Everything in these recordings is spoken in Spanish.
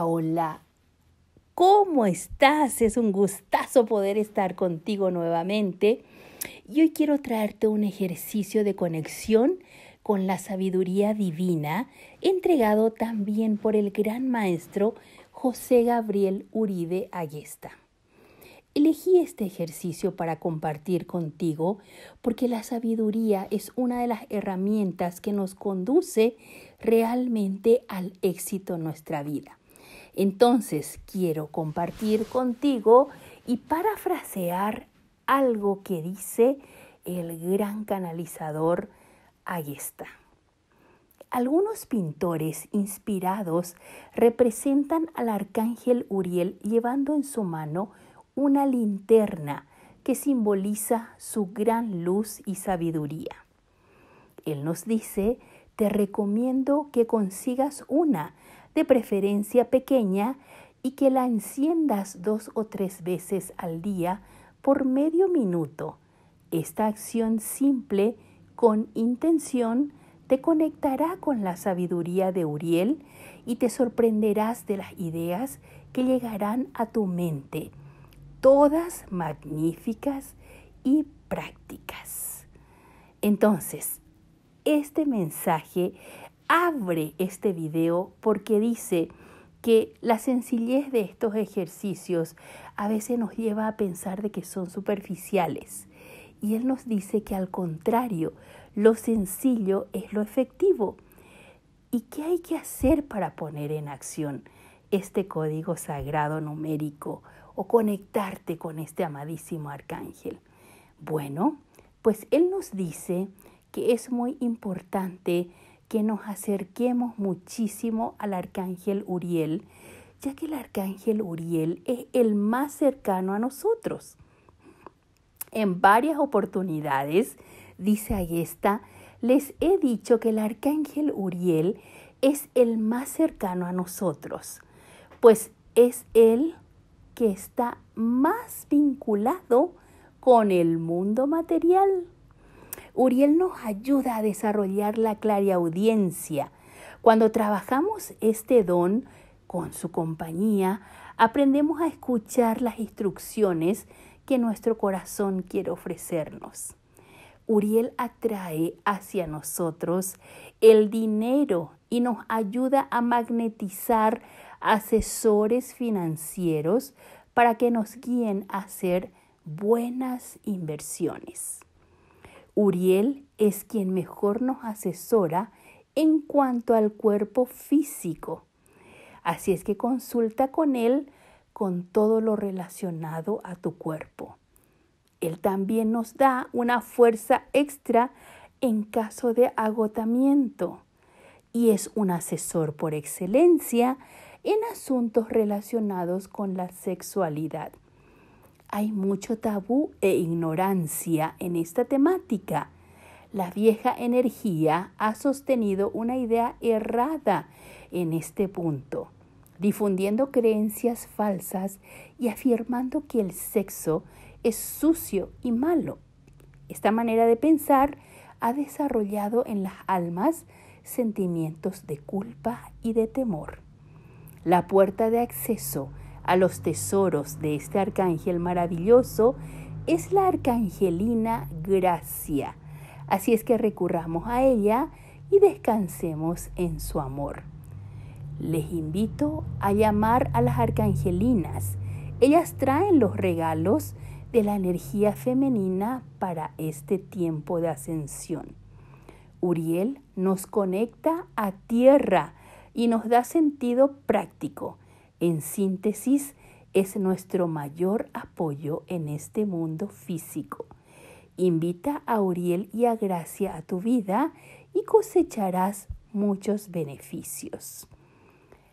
Hola, ¿Cómo estás? Es un gustazo poder estar contigo nuevamente. Y hoy quiero traerte un ejercicio de conexión con la sabiduría divina, entregado también por el gran maestro José Gabriel Uribe Aguesta. Elegí este ejercicio para compartir contigo porque la sabiduría es una de las herramientas que nos conduce realmente al éxito en nuestra vida. Entonces quiero compartir contigo y parafrasear algo que dice el gran canalizador está. Algunos pintores inspirados representan al arcángel Uriel llevando en su mano una linterna que simboliza su gran luz y sabiduría. Él nos dice te recomiendo que consigas una, de preferencia pequeña, y que la enciendas dos o tres veces al día por medio minuto. Esta acción simple, con intención, te conectará con la sabiduría de Uriel y te sorprenderás de las ideas que llegarán a tu mente, todas magníficas y prácticas. Entonces, este mensaje abre este video porque dice que la sencillez de estos ejercicios a veces nos lleva a pensar de que son superficiales. Y él nos dice que al contrario, lo sencillo es lo efectivo. ¿Y qué hay que hacer para poner en acción este código sagrado numérico o conectarte con este amadísimo arcángel? Bueno, pues él nos dice que es muy importante que nos acerquemos muchísimo al arcángel Uriel, ya que el arcángel Uriel es el más cercano a nosotros. En varias oportunidades, dice Ayesta, les he dicho que el arcángel Uriel es el más cercano a nosotros, pues es el que está más vinculado con el mundo material. Uriel nos ayuda a desarrollar la clara audiencia. Cuando trabajamos este don con su compañía, aprendemos a escuchar las instrucciones que nuestro corazón quiere ofrecernos. Uriel atrae hacia nosotros el dinero y nos ayuda a magnetizar asesores financieros para que nos guíen a hacer buenas inversiones. Uriel es quien mejor nos asesora en cuanto al cuerpo físico. Así es que consulta con él con todo lo relacionado a tu cuerpo. Él también nos da una fuerza extra en caso de agotamiento y es un asesor por excelencia en asuntos relacionados con la sexualidad hay mucho tabú e ignorancia en esta temática. La vieja energía ha sostenido una idea errada en este punto, difundiendo creencias falsas y afirmando que el sexo es sucio y malo. Esta manera de pensar ha desarrollado en las almas sentimientos de culpa y de temor. La puerta de acceso a los tesoros de este arcángel maravilloso es la arcangelina Gracia. Así es que recurramos a ella y descansemos en su amor. Les invito a llamar a las arcangelinas. Ellas traen los regalos de la energía femenina para este tiempo de ascensión. Uriel nos conecta a tierra y nos da sentido práctico. En síntesis, es nuestro mayor apoyo en este mundo físico. Invita a Uriel y a Gracia a tu vida y cosecharás muchos beneficios.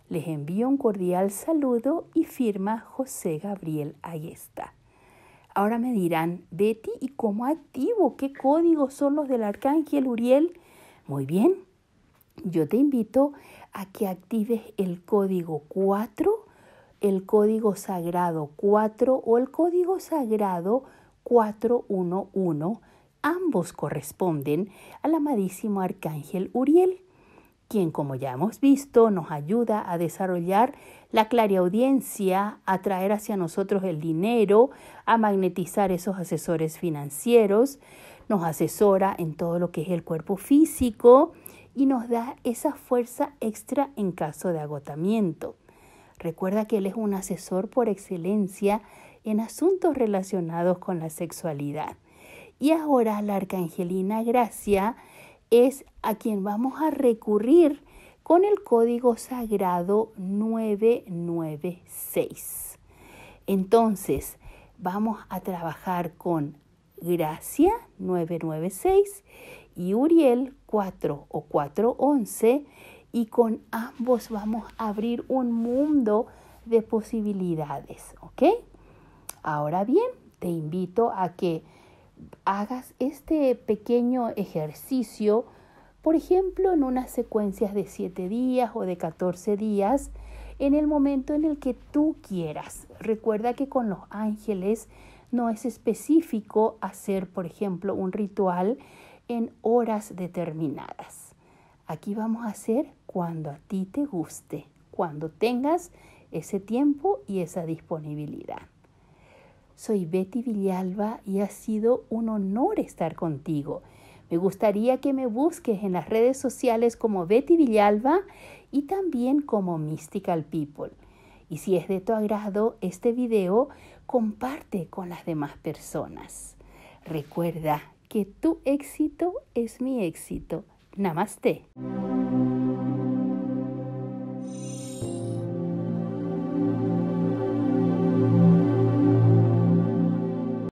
Les envío un cordial saludo y firma José Gabriel Ayesta. Ahora me dirán, Betty, ¿y cómo activo? ¿Qué códigos son los del Arcángel Uriel? Muy bien, yo te invito a que actives el código 4, el código sagrado 4 o el código sagrado 411. Ambos corresponden al amadísimo arcángel Uriel, quien como ya hemos visto nos ayuda a desarrollar la clariaudiencia, a traer hacia nosotros el dinero, a magnetizar esos asesores financieros, nos asesora en todo lo que es el cuerpo físico, y nos da esa fuerza extra en caso de agotamiento. Recuerda que él es un asesor por excelencia en asuntos relacionados con la sexualidad. Y ahora la arcangelina Gracia es a quien vamos a recurrir con el código sagrado 996. Entonces, vamos a trabajar con Gracia 996 y Uriel 4 o 411 y con ambos vamos a abrir un mundo de posibilidades, ¿ok? Ahora bien, te invito a que hagas este pequeño ejercicio, por ejemplo, en unas secuencias de 7 días o de 14 días, en el momento en el que tú quieras. Recuerda que con los ángeles no es específico hacer, por ejemplo, un ritual en horas determinadas. Aquí vamos a hacer cuando a ti te guste, cuando tengas ese tiempo y esa disponibilidad. Soy Betty Villalba y ha sido un honor estar contigo. Me gustaría que me busques en las redes sociales como Betty Villalba y también como Mystical People. Y si es de tu agrado este video, comparte con las demás personas. Recuerda que tu éxito es mi éxito. Namaste.